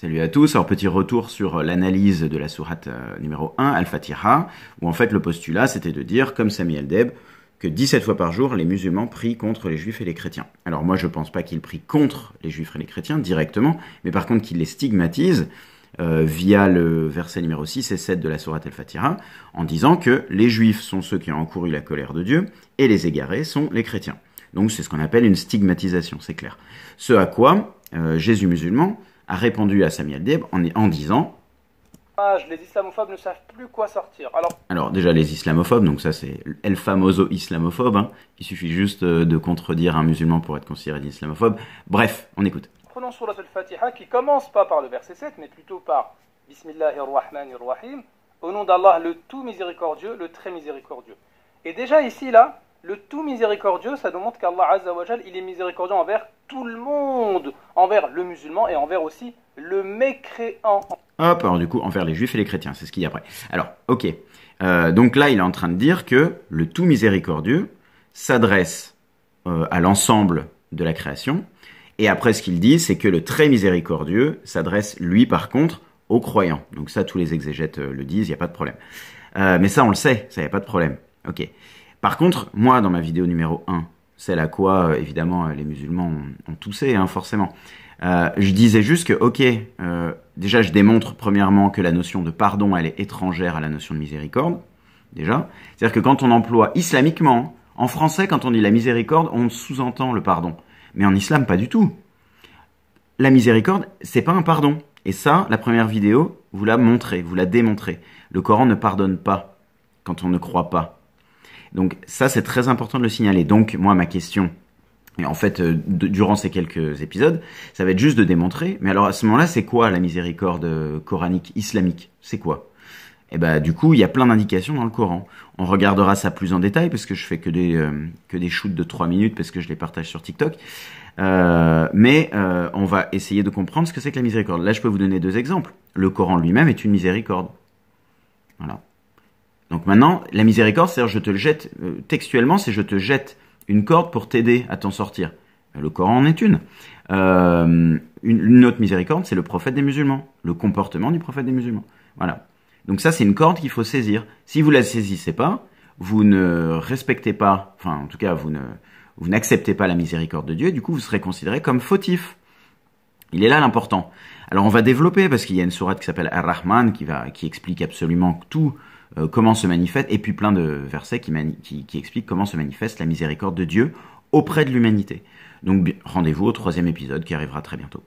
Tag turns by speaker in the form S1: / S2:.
S1: Salut à tous. Alors, petit retour sur euh, l'analyse de la sourate euh, numéro 1, Al-Fatiha, où en fait le postulat c'était de dire, comme Samuel deb que 17 fois par jour les musulmans prient contre les juifs et les chrétiens. Alors, moi je pense pas qu'ils prient contre les juifs et les chrétiens directement, mais par contre qu'ils les stigmatisent euh, via le verset numéro 6 et 7 de la sourate Al-Fatiha, en disant que les juifs sont ceux qui ont encouru la colère de Dieu et les égarés sont les chrétiens. Donc, c'est ce qu'on appelle une stigmatisation, c'est clair. Ce à quoi Jésus musulman a répondu à Samuel Deb en, disant
S2: ah, les islamophobes ne savent plus quoi
S1: sortir. Alors, déjà les islamophobes, donc ça c'est el famoso islamophobe, hein. il suffit juste euh, de contredire un musulman pour être considéré d'islamophobe. Bref, on écoute.
S2: Prenons la al-Fatiha qui commence pas par le verset 7, mais plutôt par Bismillahirrahmanirrahim, au nom d'Allah le tout miséricordieux, le très miséricordieux. Et déjà ici là, le tout miséricordieux, ça nous montre qu'Allah Azzawajal, il est miséricordieux envers tout le monde, envers le musulman et envers aussi le mécréant. Hop,
S1: ah, alors du coup, envers les juifs et les chrétiens, c'est ce qu'il y a après. Alors, ok. Euh, donc là, il est en train de dire que le tout miséricordieux s'adresse euh, à l'ensemble de la création. Et après, ce qu'il dit, c'est que le très miséricordieux s'adresse, lui, par contre, aux croyants. Donc ça, tous les exégètes euh, le disent, il n'y a pas de problème. mais ça, on le sait, ça, il n'y a pas de problème. Ok. Par contre, moi, dans ma vidéo numéro 1, celle à quoi, euh, évidemment, euh, les musulmans ont, toussé, hein, forcément, euh, je disais juste que, ok, déjà, je démontre, premièrement, que la notion de pardon, elle est étrangère à la notion de miséricorde, déjà. C'est-à-dire que quand on emploie islamiquement, en français, quand on dit la miséricorde, on sous-entend le pardon. Mais en islam, pas du tout. La miséricorde, c'est pas un pardon. Et ça, la première vidéo, vous la montrez, vous la démontrez. Le Coran ne pardonne pas quand on ne croit pas. Donc ça, c'est très important de le signaler. Donc moi, ma question, et en fait, euh, durant ces quelques épisodes, ça va être juste de démontrer, mais alors à ce moment-là, c'est quoi la miséricorde euh, coranique islamique C'est quoi et eh ben du coup, il y a plein d'indications dans le Coran. On regardera ça plus en détail parce que je fais que des euh, que des shoots de 3 minutes parce que je les partage sur TikTok. Euh, mais on va essayer de comprendre ce que c'est que la miséricorde. Là, je peux vous donner deux exemples. Le Coran lui-même est une miséricorde. Voilà. Donc maintenant, la miséricorde, c'est-à-dire je te le jette, euh, textuellement, c'est je te jette une corde pour t'aider à t'en sortir. Euh, le Coran en est euh, une. une, autre miséricorde, c'est le prophète des musulmans, le comportement du prophète des musulmans. Voilà. Donc ça, c'est une corde qu'il faut saisir. Si vous la saisissez pas, vous ne respectez pas, enfin en tout cas, vous ne vous n'acceptez pas la miséricorde de Dieu, du coup, vous serez considéré comme fautif. Il est là l'important. Alors on va développer parce qu'il y a une sourate qui s'appelle Ar-Rahman qui, va, qui explique absolument tout, euh, comment se manifeste, et puis plein de versets qui, qui, qui, expliquent comment se manifeste la miséricorde de Dieu auprès de l'humanité. Donc rendez-vous au troisième épisode qui arrivera très bientôt.